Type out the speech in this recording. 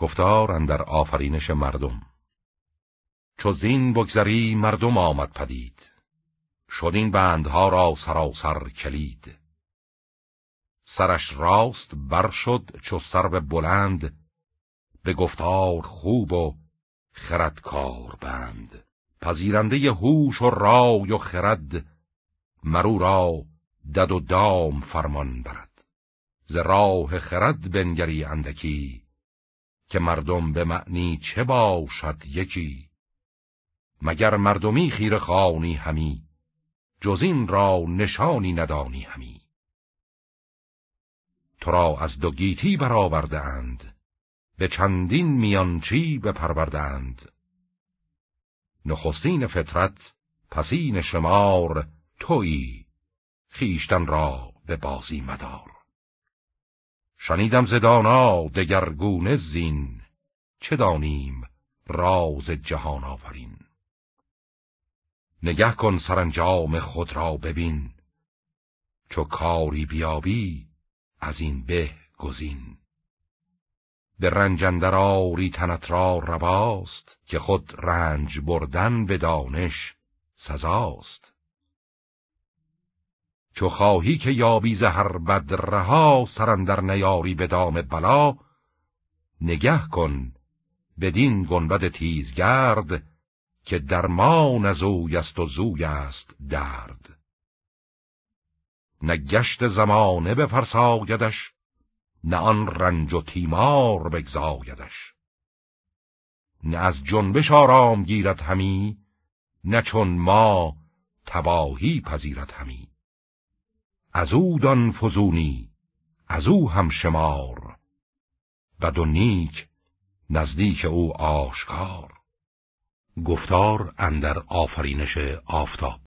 گفتار اندر آفرینش مردم چو زین بگذری مردم آمد پدید شد این بندها را سراسر کلید سرش راست بر شد چو به بلند به گفتار خوب و خردکار بند پذیرنده هوش و رای و خرد مرو را دد و دام فرمان برد ز راه خرد بنگری اندکی که مردم به معنی چه باشد یکی مگر مردمی خیر خانی همی جز این را نشانی ندانی همی تو را از دو گیتی برآورده به چندین میانچی بپروردند نخستین فطرت پسین شمار تویی خیشتن را به بازی مدار شنیدم زدانا دگرگونه زین چه دانیم راز جهان آفرین نگه کن سرانجام خود را ببین چو کاری بیابی از این به گزین به رنج آری تنت را رواست که خود رنج بردن به دانش سزاست چو خواهی که یابی هر بد رها سرندر نیاری به دام بلا نگه کن بدین گنبد تیزگرد که درمان از اوی است و زوی است درد نگشت زمانه بفرسایدش نه آن رنج و تیمار بگزایدش نه از جنبش آرام گیرد همی نه چون ما تباهی پذیرد همی از او دان فزونی از او هم شمار بد و نیک نزدیک او آشکار گفتار اندر آفرینش آفتاب